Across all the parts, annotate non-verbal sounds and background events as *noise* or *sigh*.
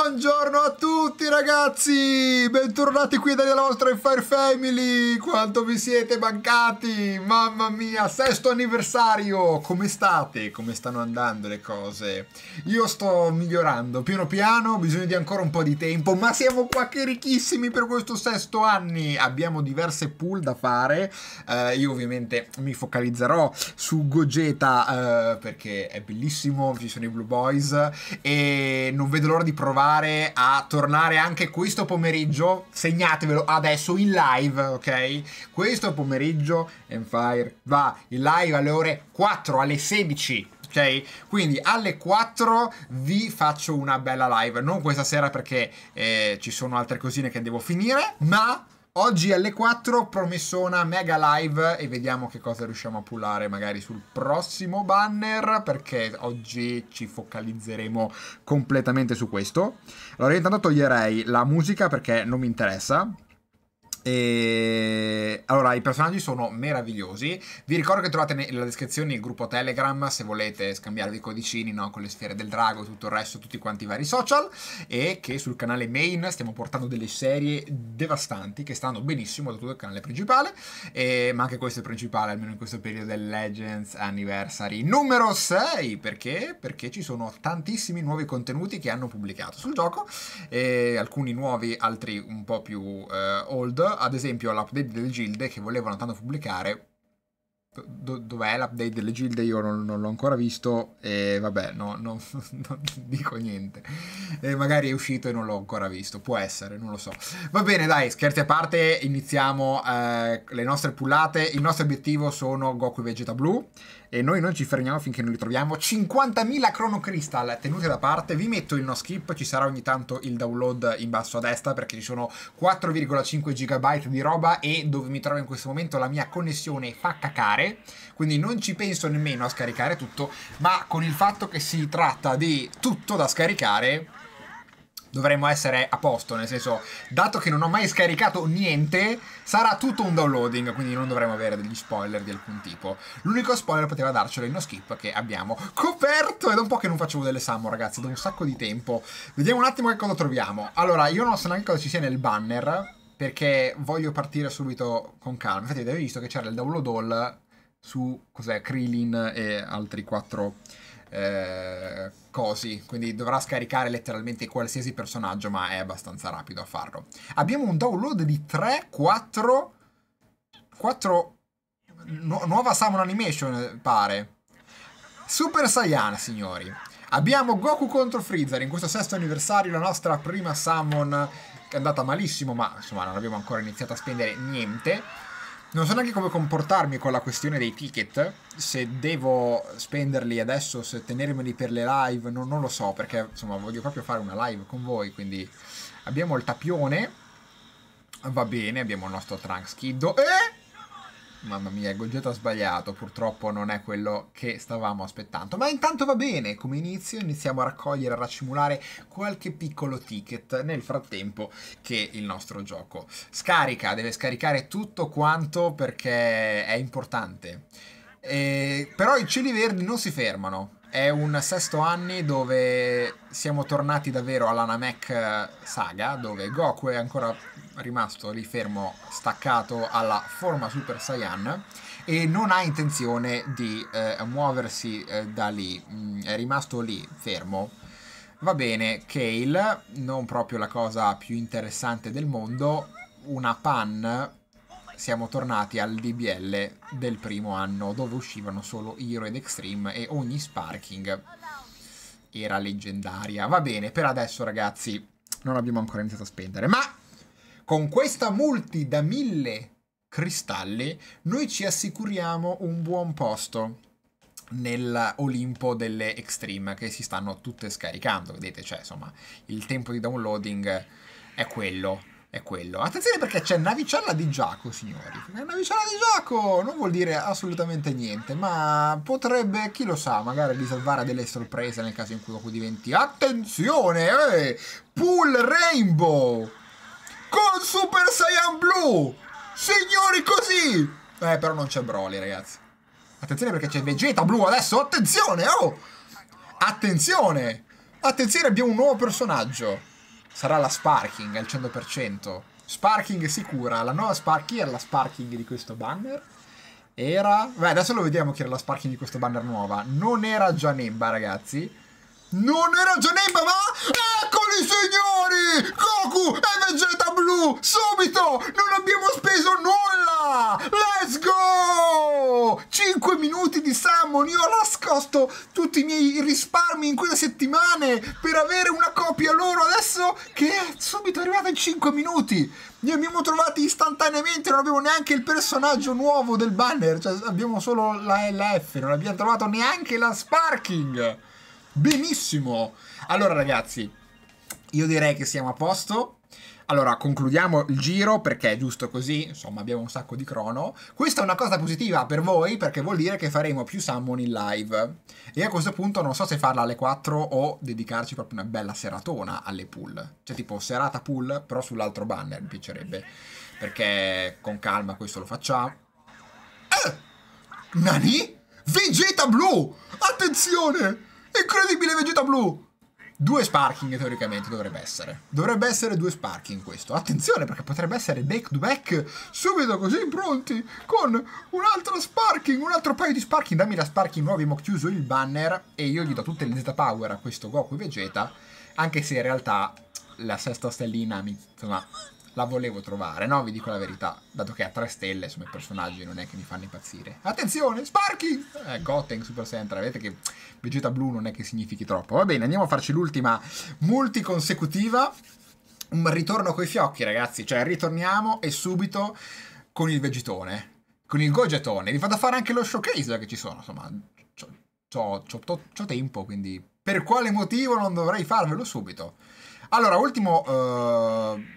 Buongiorno a tutti ragazzi, bentornati qui dalla vostra Fire Family, quanto vi siete mancati, mamma mia, sesto anniversario, come state, come stanno andando le cose? Io sto migliorando, piano piano, bisogna di ancora un po' di tempo, ma siamo qua che ricchissimi per questo sesto anni, abbiamo diverse pool da fare, eh, io ovviamente mi focalizzerò su Gogeta eh, perché è bellissimo, ci sono i Blue Boys e non vedo l'ora di provare provare a tornare anche questo pomeriggio, segnatevelo adesso in live, ok? Questo pomeriggio Empire va in live alle ore 4, alle 16. Ok? Quindi alle 4 vi faccio una bella live. Non questa sera perché eh, ci sono altre cosine che devo finire, ma Oggi alle 4 promessona mega live e vediamo che cosa riusciamo a pullare magari sul prossimo banner perché oggi ci focalizzeremo completamente su questo. Allora intanto toglierei la musica perché non mi interessa. E allora, i personaggi sono meravigliosi. Vi ricordo che trovate nella descrizione il gruppo Telegram se volete scambiarvi i codicini no? con le sfere del drago e tutto il resto, tutti quanti i vari social. E che sul canale main stiamo portando delle serie devastanti che stanno benissimo da tutto il canale principale. E, ma anche questo è principale, almeno in questo periodo del Legends Anniversary numero 6. Perché? Perché ci sono tantissimi nuovi contenuti che hanno pubblicato sul gioco. alcuni nuovi, altri un po' più eh, old. Ad esempio l'update del Guild gilde che volevano tanto pubblicare. Do, dov'è l'update delle gilde? Io non, non l'ho ancora visto e vabbè, no, no, *laughs* non dico niente. E magari è uscito e non l'ho ancora visto, può essere, non lo so. Va bene, dai, scherzi a parte, iniziamo eh, le nostre pullate. Il nostro obiettivo sono Goku e Vegeta Blu e noi non ci fermiamo finché non li troviamo. 50.000 Chrono Crystal tenute da parte, vi metto il no skip, ci sarà ogni tanto il download in basso a destra perché ci sono 4,5 GB di roba e dove mi trovo in questo momento la mia connessione fa cacare, quindi non ci penso nemmeno a scaricare tutto, ma con il fatto che si tratta di tutto da scaricare dovremmo essere a posto, nel senso, dato che non ho mai scaricato niente, sarà tutto un downloading, quindi non dovremmo avere degli spoiler di alcun tipo. L'unico spoiler poteva darcelo il no skip che abbiamo coperto, è da un po' che non facevo delle summon ragazzi, da un sacco di tempo. Vediamo un attimo che cosa troviamo. Allora, io non so neanche cosa ci sia nel banner, perché voglio partire subito con calma. Infatti avete visto che c'era il download all su, cos'è, Krillin e altri quattro eh, così, quindi dovrà scaricare letteralmente qualsiasi personaggio, ma è abbastanza rapido a farlo. Abbiamo un download di 3, 4, 4 nu- nuova Samon Animation, pare. Super Saiyan, signori. Abbiamo Goku contro Freezer, in questo sesto anniversario la nostra prima Summon è andata malissimo, ma insomma non abbiamo ancora iniziato a spendere niente. Non so neanche come comportarmi con la questione dei ticket, se devo spenderli adesso, se tenermeli per le live, non, non lo so, perché insomma voglio proprio fare una live con voi, quindi abbiamo il tapione, va bene, abbiamo il nostro Trunks Kiddo, eh! Mamma mia, Gogeta ha sbagliato, purtroppo non è quello che stavamo aspettando. Ma intanto va bene, come inizio iniziamo a raccogliere, a raccimolare qualche piccolo ticket nel frattempo che il nostro gioco scarica, deve scaricare tutto quanto perché è importante. Eh, però i cieli verdi non si fermano, è un sesto anni dove siamo tornati davvero alla Namek eh, saga, dove Goku è ancora rimasto lì fermo, staccato alla forma Super Saiyan e non ha intenzione di eh, muoversi eh, da lì, mm, è rimasto lì fermo. Va bene, Kale, non proprio la cosa più interessante del mondo, una pan siamo tornati al DBL del primo anno dove uscivano solo Hero ed Extreme e ogni Sparking era leggendaria. Va bene, per adesso ragazzi non abbiamo ancora iniziato a spendere, ma con questa multi da 1000 cristalli noi ci assicuriamo un buon posto nell'Olimpo delle Extreme che si stanno tutte scaricando, vedete, cioè insomma il tempo di downloading è quello è quello. Attenzione perché c'è navicella di Giaco, signori. Navicella di Giaco non vuol dire assolutamente niente, ma potrebbe, chi lo sa, magari riservare delle sorprese nel caso in cui Goku diventi... Attenzione! Eh! Pool Rainbow! Con Super Saiyan Blue! Signori così! Eh, però non c'è Broly, ragazzi. Attenzione perché c'è Vegeta Blu adesso, attenzione! Oh! Attenzione! Attenzione, abbiamo un nuovo personaggio sarà la Sparking al 100%. Sparking sicura, la nuova Sparking era la Sparking di questo banner? Era... Beh, adesso lo vediamo chi era la Sparking di questo banner nuova. Non era Gianemba, ragazzi. Non era Gianemba, ma... Eccoli, signori! Goku e Vegeta! subito! Non abbiamo speso nulla! Let's go! 5 minuti di Salmon, io ho nascosto tutti i miei risparmi in quelle settimane per avere una copia loro adesso che è subito arrivata in 5 minuti! Li abbiamo trovati istantaneamente, non abbiamo neanche il personaggio nuovo del banner, cioè abbiamo solo la LF, non abbiamo trovato neanche la Sparking! Benissimo! Allora ragazzi, io direi che siamo a posto allora, concludiamo il giro perché è giusto così, insomma abbiamo un sacco di crono. Questa è una cosa positiva per voi perché vuol dire che faremo più summon in live. E a questo punto non so se farla alle 4 o dedicarci proprio una bella seratona alle pool. Cioè tipo serata pool però sull'altro banner mi piacerebbe. Perché con calma questo lo facciamo. Eh! Nani? Vegeta blu! Attenzione! Incredibile Vegeta blu! Due sparking teoricamente dovrebbe essere. Dovrebbe essere due sparking questo. Attenzione perché potrebbe essere back to back subito così pronti con un altro sparking, un altro paio di sparking. Dammi la sparking nuova, abbiamo chiuso il banner e io gli do tutte le Z power a questo Goku Vegeta. Anche se in realtà la sesta stellina mi, insomma, la volevo trovare, no? Vi dico la verità, dato che ha tre stelle, insomma i personaggi non è che mi fanno impazzire. Attenzione, Sparky! Eh, Goten, Super Sentra, vedete che Vegeta blu non è che significhi troppo. Va bene, andiamo a farci l'ultima multi consecutiva. Un ritorno coi fiocchi, ragazzi, cioè ritorniamo e subito con il vegetone, con il gogetone. Vi vado a fare anche lo showcase che ci sono, insomma, ho tempo, quindi per quale motivo non dovrei farvelo subito? Allora, ultimo... Uh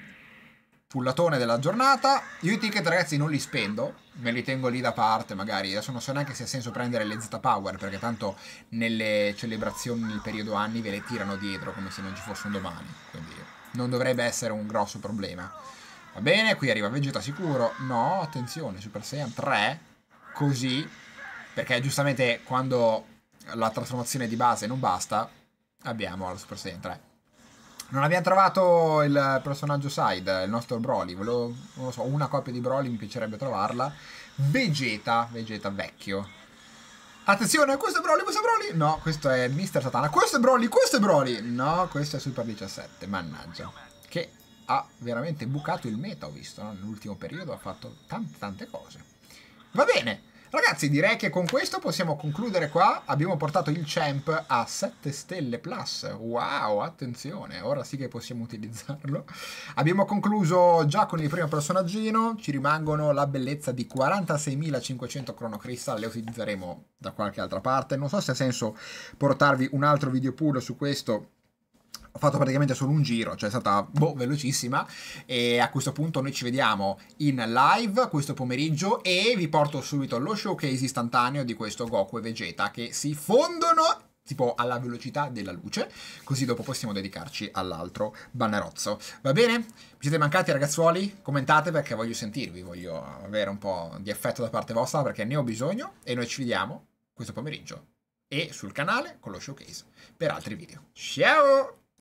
pullatone della giornata. Io i ticket, ragazzi, non li spendo, me li tengo lì da parte, magari. Adesso non so neanche se ha senso prendere le Z Power, perché tanto nelle celebrazioni nel periodo anni ve le tirano dietro come se non ci fosse un domani. Quindi non dovrebbe essere un grosso problema. Va bene, qui arriva Vegeta sicuro. No, attenzione, Super Saiyan 3. Così. Perché giustamente quando la trasformazione di base non basta, abbiamo la Super Saiyan 3. Non abbiamo trovato il personaggio side, il nostro Broly. Volevo, non lo so, una copia di Broly mi piacerebbe trovarla. Vegeta, Vegeta vecchio. Attenzione, questo è Broly, questo è Broly. No, questo è Mister Satana. Questo è Broly, questo è Broly. No, questo è Super 17. Mannaggia. Che ha veramente bucato il meta, ho visto, no? nell'ultimo periodo ha fatto tante tante cose. Va bene. Ragazzi, direi che con questo possiamo concludere qua. Abbiamo portato il champ a 7 stelle plus. Wow, attenzione, ora sì che possiamo utilizzarlo. Abbiamo concluso già con il primo personaggino. Ci rimangono la bellezza di 46.500 crono Le utilizzeremo da qualche altra parte. Non so se ha senso portarvi un altro video pool su questo ha fatto praticamente solo un giro, cioè è stata boh, velocissima. E a questo punto noi ci vediamo in live questo pomeriggio e vi porto subito allo showcase istantaneo di questo Goku e Vegeta che si fondono tipo alla velocità della luce, così dopo possiamo dedicarci all'altro bannerozzo. Va bene? Mi siete mancati ragazzuoli? Commentate perché voglio sentirvi, voglio avere un po' di affetto da parte vostra perché ne ho bisogno e noi ci vediamo questo pomeriggio e sul canale con lo showcase per altri video. Ciao!